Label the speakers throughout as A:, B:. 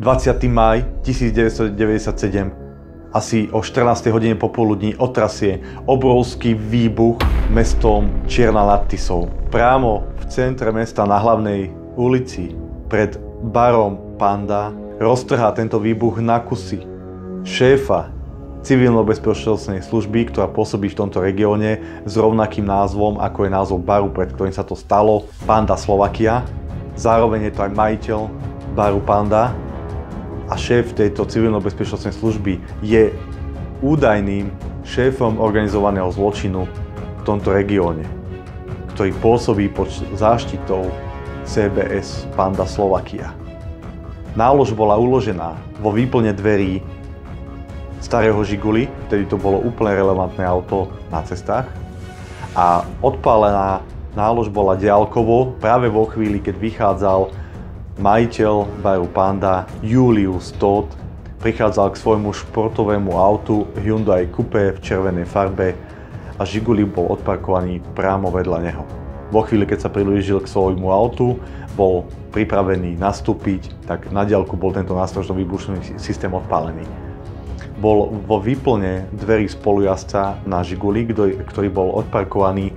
A: 20. maj 1997. Asi o 14. hodine popoludní otrasie obrovský výbuch mestom Čierna nad Tisou. Prámo v centre mesta na hlavnej ulici pred barom Panda roztrhá tento výbuch na kusy šéfa civilno-bezpečnostnej služby, ktorá pôsobí v tomto regióne s rovnakým názvom, ako je názov baru, pred ktorým sa to stalo, Panda Slovakia. Zároveň je to aj majiteľ baru Panda, a šéf tejto civilno-bezpečnostnej služby je údajným šéfom organizovaného zločinu v tomto regióne, ktorý pôsobí pod záštitou CBS Panda Slovakia. Nálož bola uložená vo výplne dverí starého Žiguli, vtedy to bolo úplne relevantné auto na cestách, a odpálená nálož bola diálkovo práve vo chvíli, keď vychádzal Majiteľ Baru Panda Julius Todd prichádzal k svojmu športovému autu Hyundai Coupe v červenej farbe a Žiguli bol odparkovaný priamo vedľa neho. Vo chvíli, keď sa priblížil k svojmu autu, bol pripravený nastúpiť, tak na diaľku bol tento nástrožno výbušný systém odpálený. Bol vo výplne dverí spolujazca na Žiguli, ktorý bol odparkovaný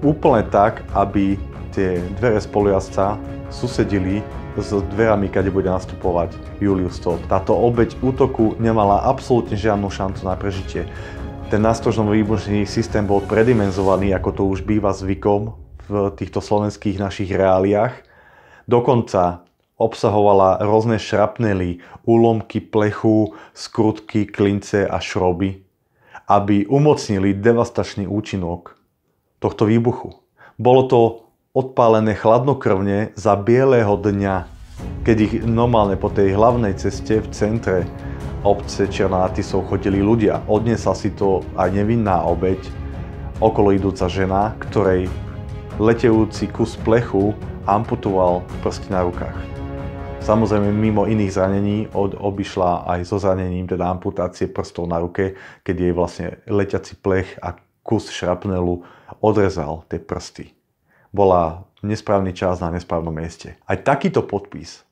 A: úplne tak, aby tie dvere spolujazca susedili s dverami, kade bude nastupovať Julius Todd. Táto obeď útoku nemala absolútne žiadnu šancu na prežitie. Ten nástrožnom výbušný systém bol predimenzovaný, ako to už býva zvykom v týchto slovenských našich reáliách. Dokonca obsahovala rôzne šrapnely, úlomky plechu, skrutky, klince a šroby, aby umocnili devastačný účinok tohto výbuchu. Bolo to odpálené chladnokrvne za bielého dňa, keď ich normálne po tej hlavnej ceste v centre obce Černátisov chodili ľudia. Odnesla si to aj nevinná obeď, okolo idúca žena, ktorej letejúci kus plechu amputoval prst na rukách. Samozrejme, mimo iných zranení od, obišla aj so zranením teda amputácie prstov na ruke, keď jej vlastne letiaci plech a kus šrapnelu odrezal tie prsty bola nesprávny čas na nesprávnom mieste. Aj takýto podpis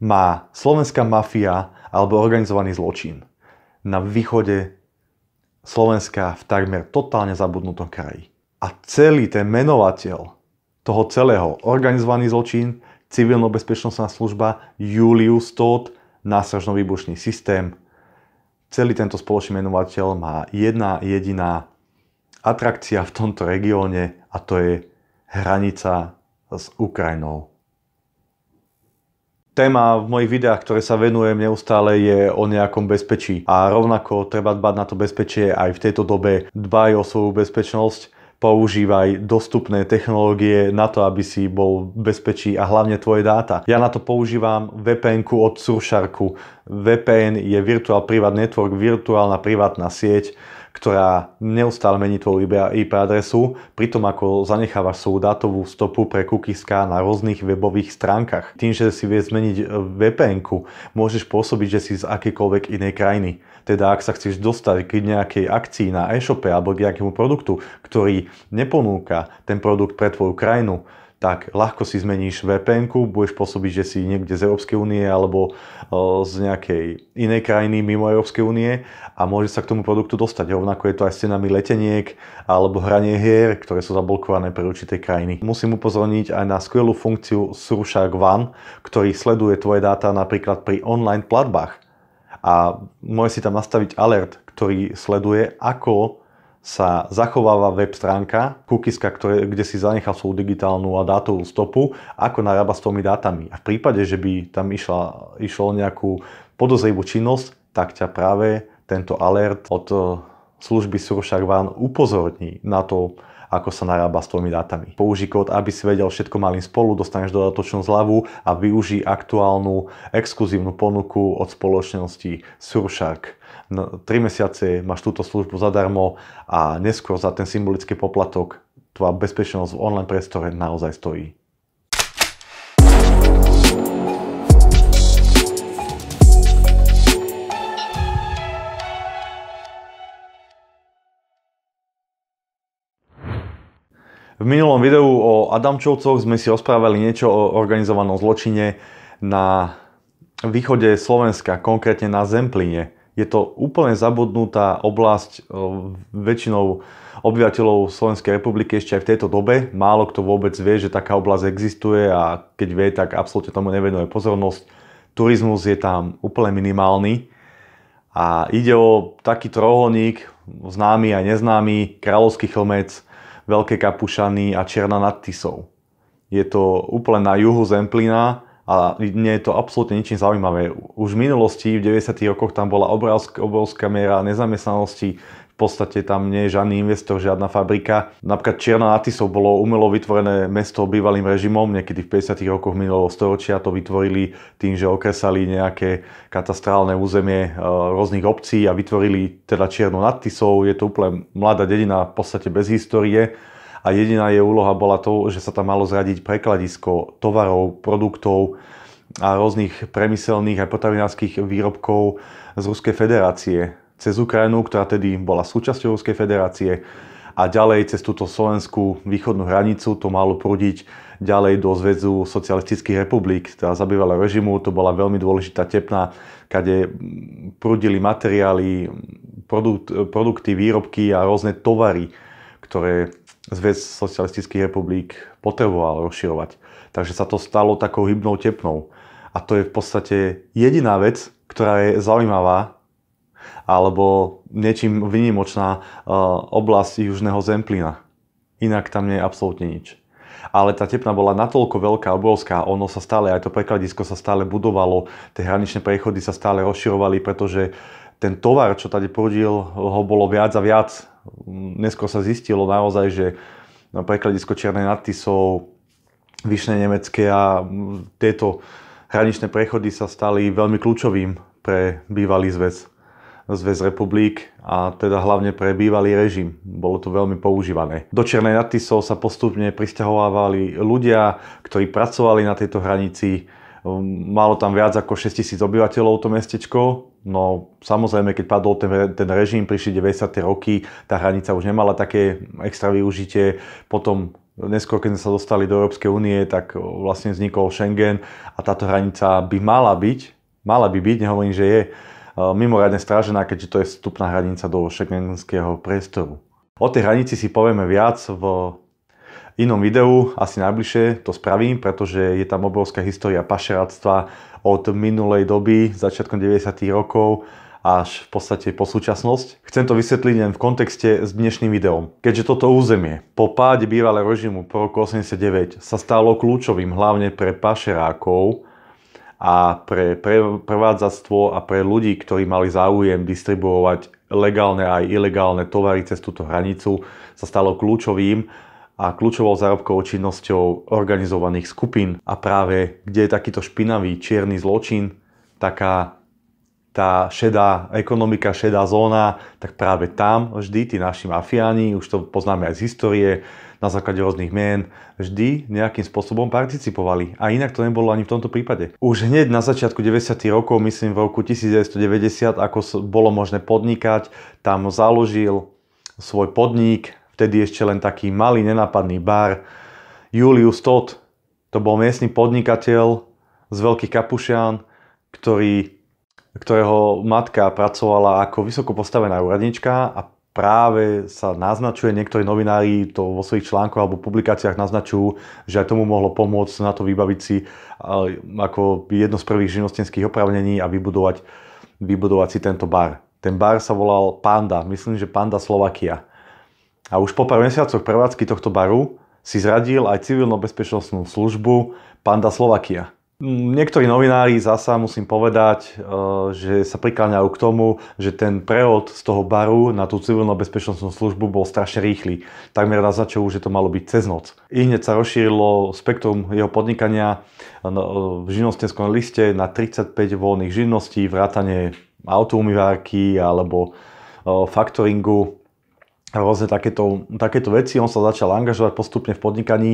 A: má slovenská mafia alebo organizovaný zločin na východe Slovenska v takmer totálne zabudnutom kraji. A celý ten menovateľ toho celého, organizovaný zločin, civilno-bezpečnostná služba, Julius Todd, násražno výbušný systém, celý tento spoločný menovateľ má jedna jediná atrakcia v tomto regióne a to je hranica s Ukrajinou. Téma v mojich videách, ktoré sa venujem neustále, je o nejakom bezpečí. A rovnako treba dbať na to bezpečie aj v tejto dobe. Dbaj o svoju bezpečnosť, používaj dostupné technológie na to, aby si bol v bezpečí a hlavne tvoje dáta. Ja na to používam vpn od Surfsharku. VPN je Virtual Private Network, virtuálna privátna sieť ktorá neustále mení tvoju IP adresu, pritom ako zanechávaš svoju dátovú stopu pre kukiska na rôznych webových stránkach. Tým, že si vieš zmeniť e, vpn môžeš pôsobiť, že si z akýkoľvek inej krajiny. Teda ak sa chceš dostať k nejakej akcii na e-shope alebo k nejakému produktu, ktorý neponúka ten produkt pre tvoju krajinu, tak ľahko si zmeníš vpn budeš pôsobiť, že si niekde z Európskej únie alebo e, z nejakej inej krajiny mimo Európskej únie a môže sa k tomu produktu dostať. Rovnako je to aj s cenami leteniek alebo hranie hier, ktoré sú zablokované pre určité krajiny. Musím upozorniť aj na skvelú funkciu Surushark One, ktorý sleduje tvoje dáta napríklad pri online platbách a môže si tam nastaviť alert, ktorý sleduje, ako sa zachováva web stránka, kukiska, ktoré, kde si zanechal svoju digitálnu a dátovú stopu, ako narába s tými dátami. A v prípade, že by tam išla, išlo nejakú podozrivú činnosť, tak ťa práve tento alert od e, služby Surfshark upozorní na to, ako sa narába s tvojimi dátami. Použi kód, aby si vedel všetko malým spolu, dostaneš dodatočnú zľavu a využij aktuálnu exkluzívnu ponuku od spoločnosti Surfshark. 3 no, mesiace máš túto službu zadarmo a neskôr za ten symbolický poplatok tvoja bezpečnosť v online priestore naozaj stojí. V minulom videu o Adamčovcoch sme si rozprávali niečo o organizovanom zločine na východe Slovenska, konkrétne na Zempline je to úplne zabudnutá oblasť eh, väčšinou obyvateľov Slovenskej republiky ešte aj v tejto dobe. Málo kto vôbec vie, že taká oblasť existuje a keď vie, tak absolútne tomu nevenuje pozornosť. Turizmus je tam úplne minimálny a ide o taký trojuholník, známy a neznámy, Kráľovský chlmec, Veľké Kapušany a černa nad Tisou. Je to úplne na juhu Zemplína, a nie je to absolútne ničím zaujímavé. Už v minulosti, v 90. rokoch, tam bola obrovská, obrovská miera nezamestnanosti, v podstate tam nie je žiadny investor, žiadna fabrika. Napríklad Čierna na bolo umelo vytvorené mesto bývalým režimom, niekedy v 50. rokoch minulého storočia to vytvorili tým, že okresali nejaké katastrálne územie e, rôznych obcí a vytvorili teda Čiernu nad Tisou. Je to úplne mladá dedina, v podstate bez histórie a jediná jej úloha bola to, že sa tam malo zradiť prekladisko tovarov, produktov a rôznych premyselných a potravinárskych výrobkov z Ruskej federácie cez Ukrajinu, ktorá tedy bola súčasťou Ruskej federácie a ďalej cez túto slovenskú východnú hranicu to malo prúdiť ďalej do zväzu socialistických republik, teda za bývalého režimu, to bola veľmi dôležitá tepna, kade prúdili materiály, produkty, výrobky a rôzne tovary, ktoré zväz socialistických republik potreboval rozširovať. Takže sa to stalo takou hybnou tepnou. A to je v podstate jediná vec, ktorá je zaujímavá alebo niečím vynimočná uh, oblasť južného Zemplína. Inak tam nie je absolútne nič. Ale tá tepna bola natoľko veľká, obrovská, ono sa stále, aj to prekladisko sa stále budovalo, tie hraničné prechody sa stále rozširovali, pretože uh, ten tovar, čo tady prúdil, ho bolo viac a viac. Neskôr sa zistilo naozaj, že na prekladisko Čiernej nadty sú Vyšné Nemecké a tieto hraničné prechody sa stali veľmi kľúčovým pre bývalý zväz, zväz republik a teda hlavne pre bývalý režim. Bolo to veľmi používané. Do Černej Natisov sa postupne pristahovávali ľudia, ktorí pracovali na tejto hranici, Ehm, malo tam viac ako 6000 obyvateľov to mestečko. No samozrejme, keď padol ten, ten režim, prišli 90. roky, tá hranica už nemala také extra využitie. Potom neskôr, keď sme sa dostali do Európskej únie, tak e, vlastne vznikol Schengen a táto hranica by mala byť, mala by byť, nehovorím, že je, e, mimoriadne strážená, keďže to je vstupná hranica do šengenského priestoru. O tej hranici si povieme viac v inom videu, asi najbližšie to spravím, pretože je tam obrovská história pašeráctva od minulej doby, začiatkom 90. rokov až v podstate po súčasnosť. Chcem to vysvetliť len v kontexte s dnešným videom. Keďže toto územie po páde bývalého režimu po roku 89 sa stalo kľúčovým hlavne pre pašerákov a pre prevádzactvo a pre ľudí, ktorí mali záujem distribuovať legálne aj ilegálne tovary cez túto hranicu, sa stalo kľúčovým a kľúčovou zárobkovou činnosťou organizovaných skupín. A práve kde je takýto špinavý čierny zločin, taká tá šedá ekonomika, šedá zóna, tak práve tam vždy tí naši mafiáni, už to poznáme aj z histórie, na základe rôznych mien, vždy nejakým spôsobom participovali. A inak to nebolo ani v tomto prípade. Už hneď na začiatku 90. rokov, myslím v roku 1990, ako bolo možné podnikať, tam založil svoj podnik vtedy ešte len taký malý nenápadný bar. Julius Todd, to bol miestny podnikateľ z Veľkých Kapušian, ktorý, ktorého matka pracovala ako vysoko postavená úradnička a práve sa naznačuje, niektorí novinári to vo svojich článkoch alebo publikáciách naznačujú, že aj tomu mohlo pomôcť na to vybaviť si eh, ako jedno z prvých živnostenských opravnení a vybudovať, vybudovať si tento bar. Ten bar sa volal Panda, myslím, že Panda Slovakia. A už po pár mesiacoch prevádzky tohto baru si zradil aj civilno-bezpečnostnú službu Panda Slovakia. Niektorí novinári zasa musím povedať, e, že sa prikláňajú k tomu, že ten prehod z toho baru na tú civilno-bezpečnostnú službu bol strašne rýchly. Takmer začiatku, že to malo byť cez noc. I hneď sa rozšírilo spektrum jeho podnikania e, no, v živnostenskom liste na 35 voľných živností, vrátanie autoumývárky alebo e, faktoringu a vlastne takéto, takéto veci. On sa začal angažovať postupne v podnikaní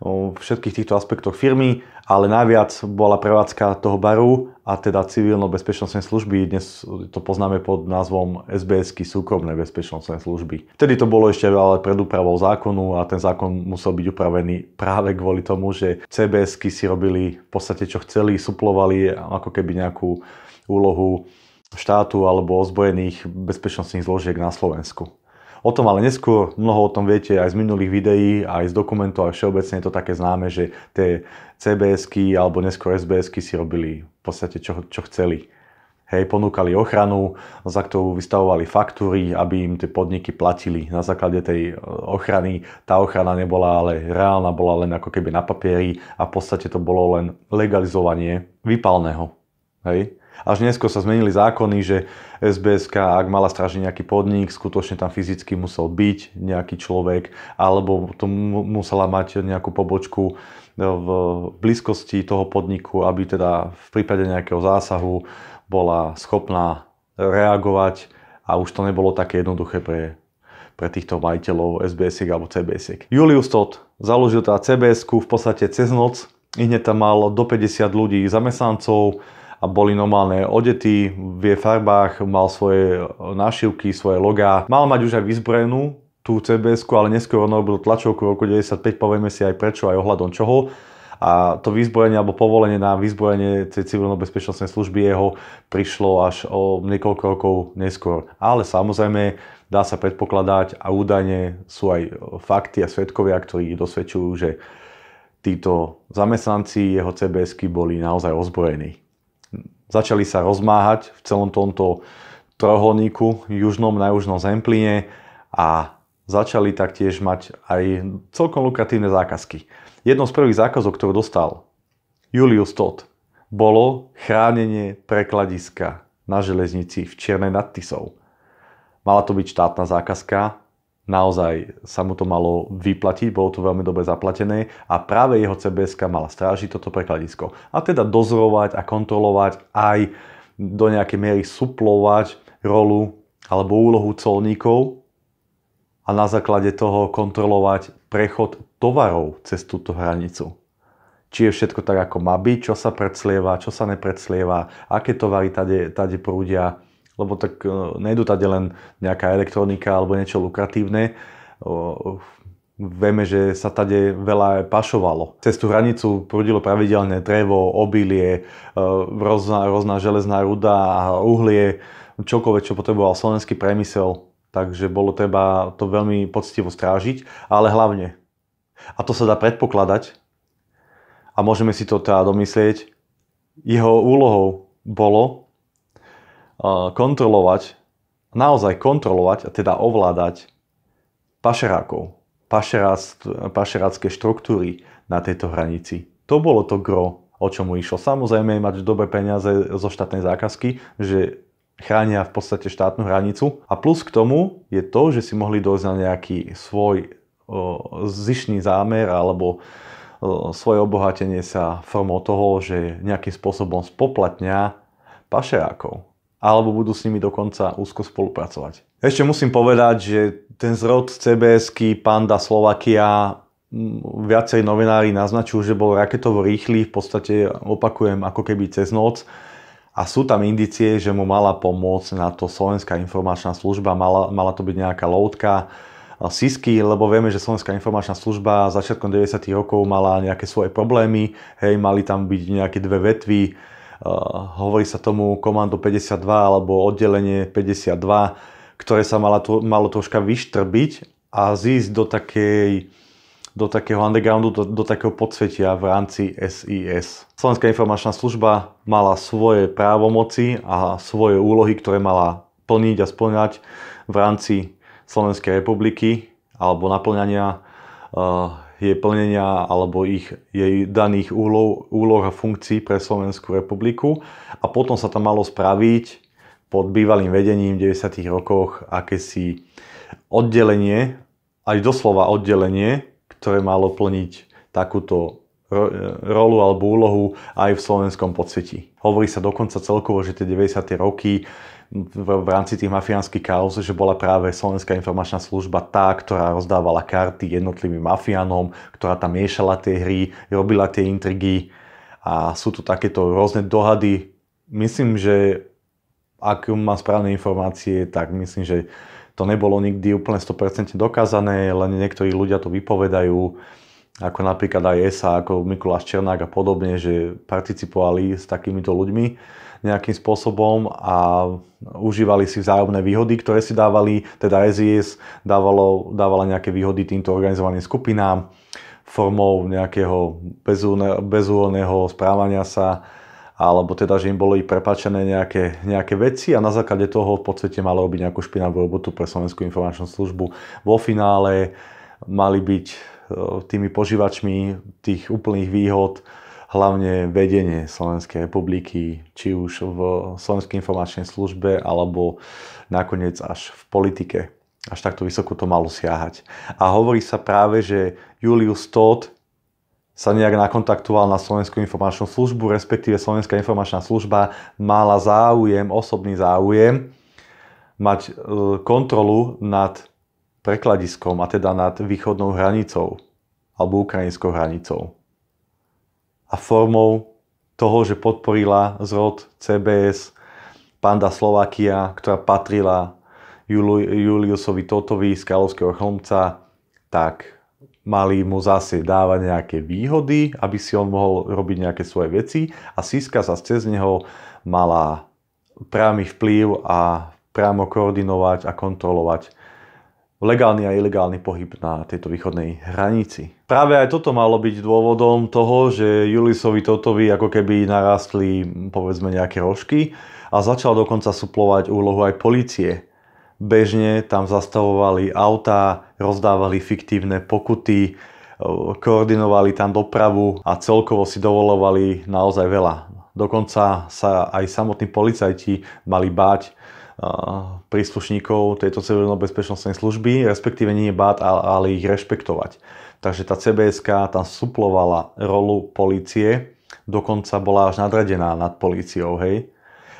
A: v všetkých týchto aspektoch firmy, ale najviac bola prevádzka toho baru a teda civilno bezpečnostnej služby. Dnes to poznáme pod názvom sbs súkromnej súkromné bezpečnostné služby. Vtedy to bolo ešte ale pred úpravou zákonu a ten zákon musel byť upravený práve kvôli tomu, že cbs si robili v podstate čo chceli, suplovali ako keby nejakú úlohu štátu alebo ozbojených bezpečnostných zložiek na Slovensku. O tom ale neskôr, mnoho o tom viete aj z minulých videí, aj z dokumentov, aj všeobecne je to také známe, že tie CBSky alebo neskôr SBSky si robili v podstate čo, čo chceli. Hej, ponúkali ochranu, za ktorú vystavovali faktúry, aby im tie podniky platili. Na základe tej e, ochrany tá ochrana nebola ale reálna, bola len ako keby na papieri a v podstate to bolo len legalizovanie vypálneho. Hej. Až neskôr sa zmenili zákony, že SBSK, ak mala stražiť nejaký podnik, skutočne tam fyzicky musel byť nejaký človek, alebo to musela mať nejakú pobočku e, v blízkosti toho podniku, aby teda v prípade nejakého zásahu bola schopná reagovať a už to nebolo také jednoduché pre pre týchto majiteľov SBS alebo CBS. Julius Todd založil teda cbs v podstate cez noc, hneď tam mal do 50 ľudí zamestnancov, a boli normálne odety, v jej farbách, mal svoje e, nášivky, svoje logá. Mal mať už aj vyzbrojenú tú cbs ale neskôr on robil tlačovku v roku 95, povieme si aj prečo, aj ohľadom čoho. A to vyzbrojenie alebo povolenie na vyzbrojenie tej civilno-bezpečnostnej služby jeho prišlo až o niekoľko rokov neskôr. Ale samozrejme, dá sa predpokladať a údajne sú aj fakty a svetkovia, ktorí dosvedčujú, že títo zamestnanci jeho cbs boli naozaj ozbrojení. Začali sa rozmáhať v celom tomto troholníku južnom na južnom Zemplíne a začali taktiež mať aj celkom lukratívne zákazky. Jednou z prvých zákazov, ktorú dostal Julius Todd, bolo chránenie prekladiska na železnici v Čiernej nad Tisou. Mala to byť štátna zákazka, naozaj sa mu to malo vyplatiť, bolo to veľmi dobre zaplatené a práve jeho cbs mala strážiť toto prekladisko. A teda dozorovať a kontrolovať aj do nejakej miery suplovať rolu alebo úlohu colníkov a na základe toho kontrolovať prechod tovarov cez túto hranicu. Či je všetko tak, ako má byť, čo sa predslieva, čo sa nepredslieva, aké tovary tady prúdia, lebo tak e, nejdu tady len nejaká elektronika alebo niečo lukratívne. Vieme, že sa tady veľa pašovalo. Cez tú hranicu prúdilo pravidelne drevo, obilie, e, rôzna, rôzna železná ruda, uhlie, čokoľvek, čo potreboval slovenský priemysel. Takže bolo treba to veľmi poctivo strážiť, ale hlavne, a to sa dá predpokladať, a môžeme si to teda domyslieť, jeho úlohou bolo kontrolovať, naozaj kontrolovať a teda ovládať pašerákov, pašerácké štruktúry na tejto hranici. To bolo to gro, o čo mu išlo. Samozrejme mať dobré peniaze zo štátnej zákazky, že chránia v podstate štátnu hranicu. A plus k tomu je to, že si mohli dojsť na nejaký svoj o, zišný zámer alebo o, svoje obohatenie sa formou toho, že nejakým spôsobom spoplatňa pašerákov alebo budú s nimi dokonca úzko spolupracovať. Ešte musím povedať, že ten zrod cbs Panda Slovakia viacej novinári naznačujú, že bol raketovo rýchly, v podstate opakujem ako keby cez noc a sú tam indicie, že mu mala pomôcť na to Slovenská informačná služba, mala, mala to byť nejaká loutka, SISky, lebo vieme, že Slovenská informačná služba začiatkom 90. rokov mala nejaké svoje problémy, hej, mali tam byť nejaké dve vetvy, Eh, hovorí sa tomu komando 52 alebo oddelenie 52, ktoré sa malo, malo troška vyštrbiť a zísť do takej do takého undergroundu, do, do takého podsvetia v rámci SIS. Slovenská informačná služba mala svoje právomoci a svoje úlohy, ktoré mala plniť a splňať v rámci Slovenskej republiky alebo naplňania uh, je plnenia alebo ich, jej daných úloh, úloh a funkcií pre Slovenskú republiku a potom sa tam malo spraviť pod bývalým vedením v 90. rokoch akési oddelenie, aj doslova oddelenie, ktoré malo plniť takúto rolu alebo úlohu aj v slovenskom podsvetí. Hovorí sa dokonca celkovo, že tie 90. roky v, v rámci tých mafiánskych kauz, že bola práve Slovenská informačná služba tá, ktorá rozdávala karty jednotlivým mafiánom, ktorá tam miešala tie hry, robila tie intrigy a sú tu takéto rôzne dohady. Myslím, že ak mám správne informácie, tak myslím, že to nebolo nikdy úplne 100% dokázané, len niektorí ľudia to vypovedajú ako napríklad aj ESA, ako Mikuláš Černák a podobne, že participovali s takýmito ľuďmi nejakým spôsobom a užívali si vzájomné výhody, ktoré si dávali, teda SIS dávalo, dávala nejaké výhody týmto organizovaným skupinám formou nejakého bezúhonného správania sa, alebo teda, že im boli prepačené nejaké, nejaké veci a na základe toho v podstate malo robiť nejakú špinavú robotu pre Slovenskú informačnú službu. Vo finále mali byť e, tými požívačmi tých úplných výhod hlavne vedenie Slovenskej republiky, či už v Slovenskej informačnej službe alebo nakoniec až v politike. Až takto vysoko to malo siahať. A hovorí sa práve, že Julius Todd sa nejak nakontaktoval na Slovenskú informačnú službu, respektíve Slovenská informačná služba mala záujem, osobný záujem, mať e, kontrolu nad prekladiskom a teda nad východnou hranicou alebo ukrajinskou hranicou a formou toho, že podporila zrod CBS Panda Slovakia, ktorá patrila Juliusovi Totovi z Kráľovského chlomca, tak mali mu zase dávať nejaké výhody, aby si on mohol robiť nejaké svoje veci a Siska sa cez neho mala priamy vplyv a priamo koordinovať a kontrolovať legálny a ilegálny pohyb na tejto východnej hranici. Práve aj toto malo byť dôvodom toho, že Julisovi Totovi ako keby narastli povedzme nejaké rožky a začal dokonca suplovať úlohu aj policie. Bežne tam zastavovali autá, rozdávali fiktívne pokuty, e, koordinovali tam dopravu a celkovo si dovolovali naozaj veľa. Dokonca sa aj samotní policajti mali báť príslušníkov tejto civilno-bezpečnostnej služby, respektíve nie báť, ale ich rešpektovať. Takže tá CBSK tam suplovala rolu policie, dokonca bola až nadradená nad políciou, hej.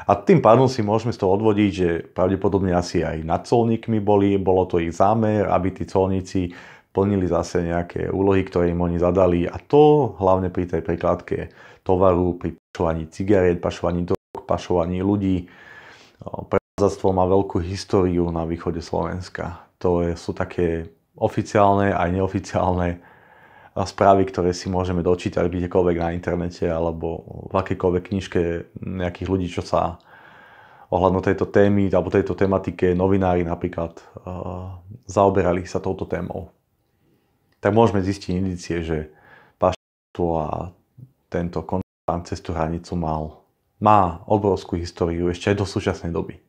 A: A tým pádom si môžeme z toho odvodiť, že pravdepodobne asi aj nad colníkmi boli, bolo to ich zámer, aby tí colníci plnili zase nejaké úlohy, ktoré im oni zadali a to hlavne pri tej prekladke tovaru, pri pašovaní cigaret, pašovaní drog, pašovaní ľudí, pre Zdectvo má veľkú históriu na východe Slovenska. To sú také oficiálne aj neoficiálne správy, ktoré si môžeme dočítať kdekoľvek na internete alebo v akejkoľvek knižke nejakých ľudí, čo sa ohľadno tejto témy alebo tejto tematike novinári napríklad zaoberali sa touto témou. Tak môžeme zistiť indicie, že paštvo a tento kontakt cestu hranicu mal, má obrovskú históriu ešte aj do súčasnej doby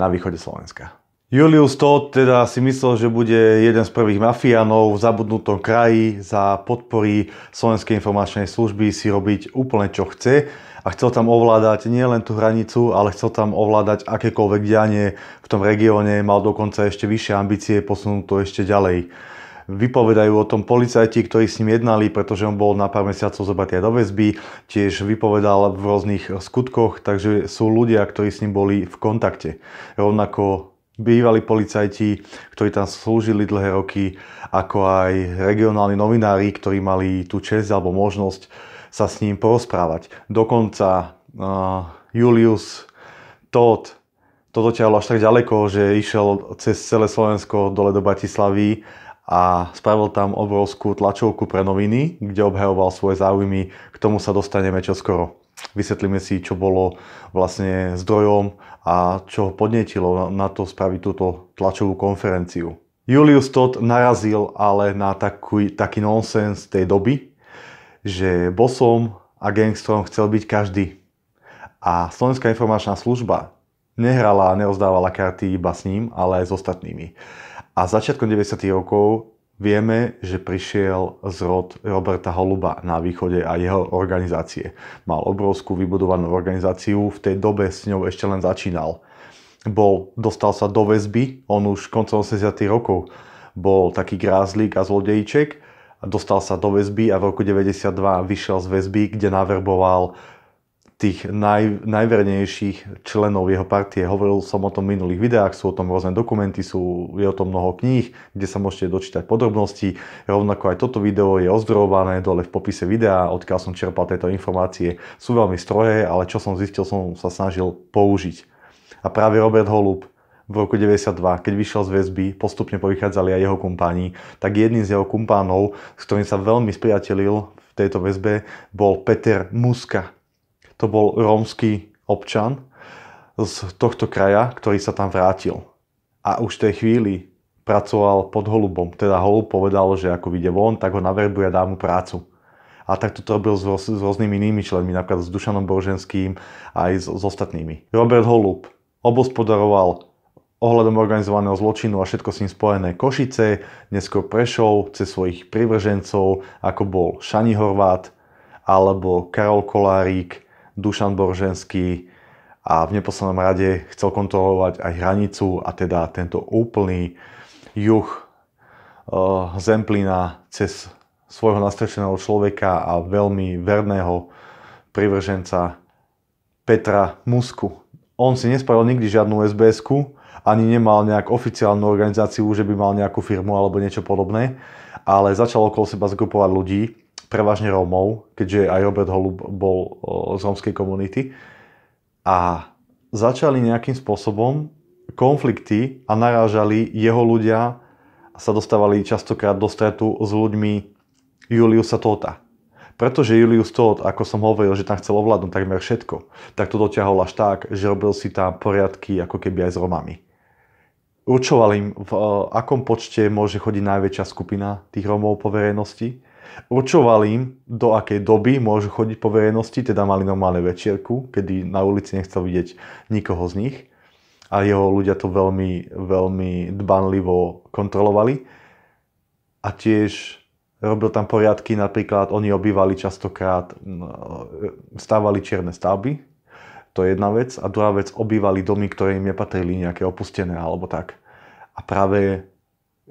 A: na východe Slovenska. Julius Todd teda si myslel, že bude jeden z prvých mafiánov v zabudnutom kraji za podpory Slovenskej informačnej služby si robiť úplne čo chce a chcel tam ovládať nielen tú hranicu, ale chcel tam ovládať akékoľvek dianie v tom regióne, mal dokonca ešte vyššie ambície posunúť to ešte ďalej. Vypovedajú o tom policajti, ktorí s ním jednali, pretože on bol na pár mesiacov zobratý do väzby, tiež vypovedal v rôznych skutkoch, takže sú ľudia, ktorí s ním boli v kontakte. Rovnako bývalí policajti, ktorí tam slúžili dlhé roky, ako aj regionálni novinári, ktorí mali tú čest alebo možnosť sa s ním porozprávať. Dokonca uh, Julius Todd to dotiahlo až tak ďaleko, že išiel cez celé Slovensko dole do Bratislavy a spravil tam obrovskú tlačovku pre noviny, kde obhajoval svoje záujmy. K tomu sa dostaneme čoskoro. Vysvetlíme si, čo bolo vlastne zdrojom a čo ho podnetilo na to spraviť túto tlačovú konferenciu. Julius Todd narazil ale na taký, taký nonsens tej doby, že bosom a gangstrom chcel byť každý. A Slovenská informačná služba nehrala a neozdávala karty iba s ním, ale aj s ostatnými. A začiatkom 90. rokov vieme, že prišiel zrod Roberta Holuba na východe a jeho organizácie. Mal obrovskú vybudovanú organizáciu, v tej dobe s ňou ešte len začínal. Bol, dostal sa do väzby, on už koncom 80. rokov bol taký grázlik a zlodejček, dostal sa do väzby a v roku 92 vyšiel z väzby, kde naverboval tých naj, najvernejších členov jeho partie. Hovoril som o tom v minulých videách, sú o tom rôzne dokumenty, sú, je o tom mnoho kníh, kde sa môžete dočítať podrobnosti. Rovnako aj toto video je ozdrojované dole v popise videa, odkiaľ som čerpal tieto informácie. Sú veľmi strohé, ale čo som zistil, som sa snažil použiť. A práve Robert Holub v roku 92, keď vyšiel z väzby, postupne povychádzali aj jeho kumpáni, tak jedným z jeho kumpánov, s ktorým sa veľmi spriatelil v tejto väzbe, bol Peter Muska, to bol rómsky občan z tohto kraja, ktorý sa tam vrátil. A už v tej chvíli pracoval pod holubom. Teda holub povedal, že ako vyjde von, tak ho naverbuje a dá mu prácu. A tak to robil s, roz, s rôznymi inými členmi, napríklad s Dušanom Boženským a aj s, s ostatnými. Robert Holub obospodaroval ohľadom organizovaného zločinu a všetko s ním spojené Košice, neskôr Prešov, cez svojich privržencov, ako bol Šani Horvát alebo Karol Kolárik, Dušan Borženský a v neposlednom rade chcel kontrolovať aj hranicu a teda tento úplný juh eh, Zemplina cez svojho nastrečeného človeka a veľmi verného privrženca Petra Musku. On si nespravil nikdy žiadnu sbs ani nemal nejak oficiálnu organizáciu, že by mal nejakú firmu alebo niečo podobné, ale začal okolo seba zgrupovať ľudí, prevažne Rómov, keďže aj Robert Holub bol z rómskej komunity. A začali nejakým spôsobom konflikty a narážali jeho ľudia a sa dostávali častokrát do stretu s ľuďmi Juliusa Tota. Pretože Julius Todd, ako som hovoril, že tam chcel ovládnuť takmer všetko, tak to dotiahol až tak, že robil si tam poriadky ako keby aj s Romami. Určoval im, v akom počte môže chodiť najväčšia skupina tých Romov po verejnosti Určoval im, do akej doby môžu chodiť po verejnosti, teda mali normálne večierku, kedy na ulici nechcel vidieť nikoho z nich a jeho ľudia to veľmi, veľmi dbanlivo kontrolovali. A tiež robil tam poriadky, napríklad oni obývali častokrát, no, stávali čierne stavby, to je jedna vec. A druhá vec, obývali domy, ktoré im nepatrili, nejaké opustené alebo tak. A práve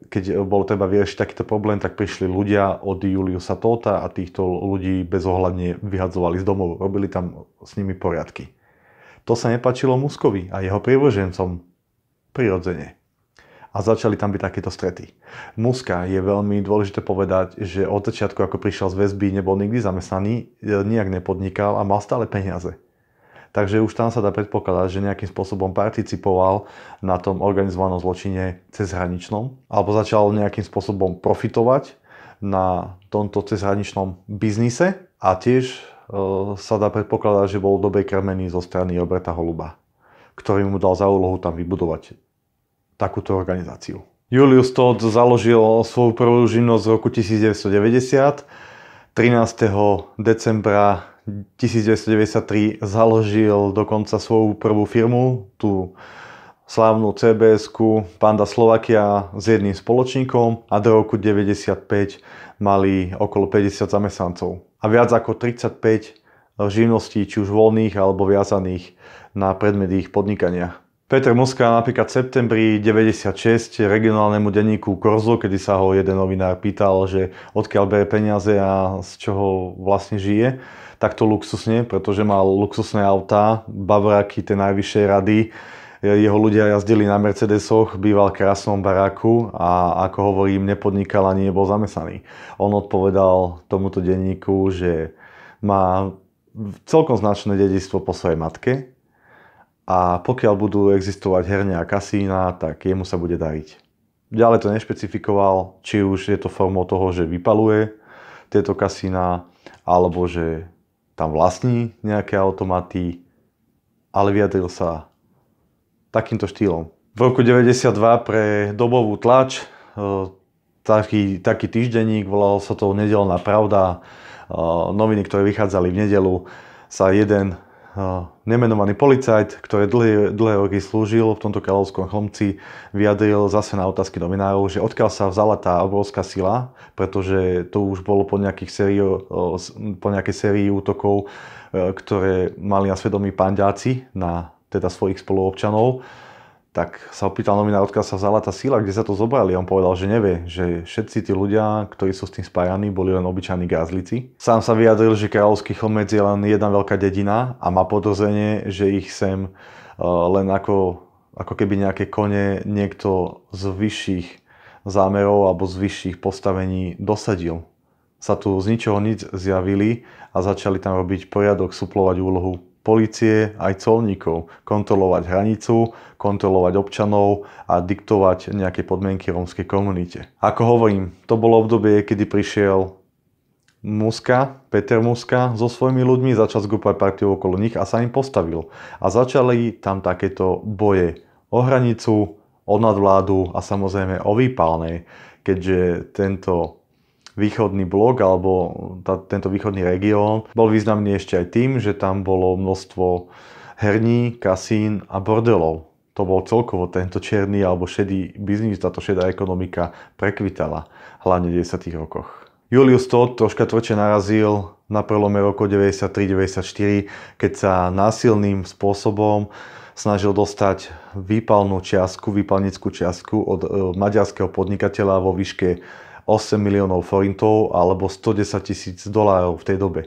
A: keď bol treba vyriešiť takýto problém, tak prišli ľudia od Juliusa Tota a týchto ľudí bezohľadne vyhadzovali z domov. Robili tam s nimi poriadky. To sa nepačilo Muskovi a jeho prívržencom prirodzene. A začali tam byť takéto strety. Muska je veľmi dôležité povedať, že od začiatku, ako prišiel z väzby, nebol nikdy zamestnaný, nijak nepodnikal a mal stále peniaze takže už tam sa dá predpokladať, že nejakým spôsobom participoval na tom organizovanom zločine cezhraničnom alebo začal nejakým spôsobom profitovať na tomto cezhraničnom biznise a tiež e, sa dá predpokladať, že bol dobre krmený zo strany Roberta Holuba, ktorý mu dal za úlohu tam vybudovať takúto organizáciu. Julius Todd založil svoju prvú živnosť v roku 1990 13. decembra 1993 založil dokonca svoju prvú firmu, tú slávnu cbs Panda Slovakia s jedným spoločníkom a do roku 95 mali okolo 50 zamestnancov a viac ako 35 živností, či už voľných alebo viazaných na predmet ich podnikania. Peter Muska napríklad v septembri 96 regionálnemu denníku Korzo, kedy sa ho jeden novinár pýtal, že odkiaľ bere peniaze a z čoho vlastne žije, takto luxusne, pretože mal luxusné autá, bavraky tej najvyššej rady, jeho ľudia jazdili na Mercedesoch, býval v krásnom baráku a ako hovorím, nepodnikal ani nebol zamestnaný. On odpovedal tomuto denníku, že má celkom značné dedistvo po svojej matke, a pokiaľ budú existovať herne a kasína, tak jemu sa bude dariť. Ďalej to nešpecifikoval, či už je to formou toho, že vypaluje tieto kasína, alebo že tam vlastní nejaké automaty, ale vyjadril sa takýmto štýlom. V roku 92 pre dobovú tlač e, taký, taký týždenník, volal sa to Nedelná pravda, e, noviny, ktoré vychádzali v nedelu, sa jeden nemenovaný policajt, ktorý dlhé, dlhé roky slúžil v tomto kráľovskom chlomci, vyjadril zase na otázky novinárov, že odkiaľ sa vzala tá obrovská sila, pretože to už bolo po, nejakých sérii, po nejakej sérii útokov, e, ktoré mali na svedomí pandáci na teda svojich spoluobčanov tak sa opýtal novinár, odkiaľ sa vzala tá síla, kde sa to zobrali. On povedal, že nevie, že všetci tí ľudia, ktorí sú s tým spájani, boli len obyčajní gázlici. Sám sa vyjadril, že kráľovský chlmec je len jedna veľká dedina a má podozrenie, že ich sem e, len ako, ako keby nejaké kone niekto z vyšších zámerov alebo z vyšších postavení dosadil. Sa tu z ničoho nič zjavili a začali tam robiť poriadok, suplovať úlohu policie aj colníkov, kontrolovať hranicu, kontrolovať občanov a diktovať nejaké podmienky rómskej komunite. Ako hovorím, to bolo obdobie, kedy prišiel Muska, Peter Muska so svojimi ľuďmi, začal zgrupovať partiu okolo nich a sa im postavil. A začali tam takéto boje o hranicu, o nadvládu a samozrejme o výpalnej, keďže tento východný blok alebo tá, tento východný región bol významný ešte aj tým, že tam bolo množstvo herní, kasín a bordelov. To bol celkovo tento černý alebo šedý biznis, táto šedá ekonomika prekvitala, hlavne v 10. rokoch. Julius Todd troška tvrdšie narazil na prelome roku 93-94, keď sa násilným spôsobom snažil dostať výpalnú čiastku, výpalnickú čiastku od e, maďarského podnikateľa vo výške 8 miliónov forintov alebo 110 tisíc dolárov v tej dobe.